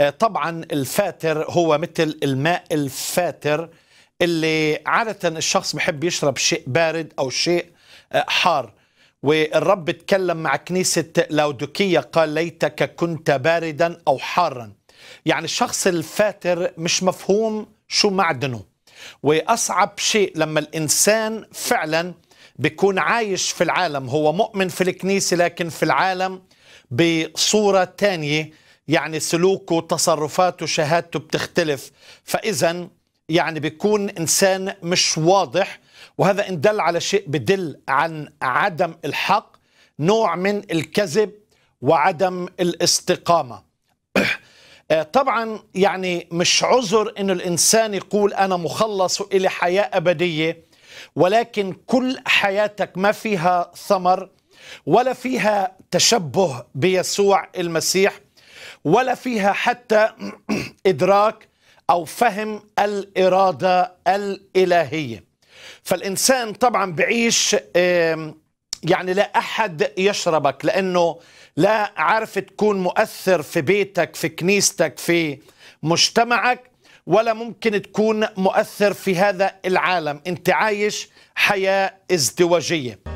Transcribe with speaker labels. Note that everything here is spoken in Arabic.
Speaker 1: آه، طبعا الفاتر هو مثل الماء الفاتر اللي عادة الشخص بحب يشرب شيء بارد أو شيء آه، حار والرب تكلم مع كنيسة لاودوكية قال ليتك كنت باردا أو حارا يعني الشخص الفاتر مش مفهوم شو معدنه وأصعب شيء لما الإنسان فعلا بيكون عايش في العالم هو مؤمن في الكنيسة لكن في العالم بصورة تانية يعني سلوكه تصرفاته شهادته بتختلف فإذا يعني بيكون إنسان مش واضح وهذا إن دل على شيء بدل عن عدم الحق نوع من الكذب وعدم الاستقامة آه، طبعا يعني مش عذر أن الإنسان يقول أنا مخلص وإلي حياة أبدية ولكن كل حياتك ما فيها ثمر ولا فيها تشبه بيسوع المسيح ولا فيها حتى إدراك أو فهم الإرادة الإلهية فالإنسان طبعا بعيش يعني لا أحد يشربك لأنه لا عارف تكون مؤثر في بيتك في كنيستك في مجتمعك ولا ممكن تكون مؤثر في هذا العالم انت عايش حياة ازدواجية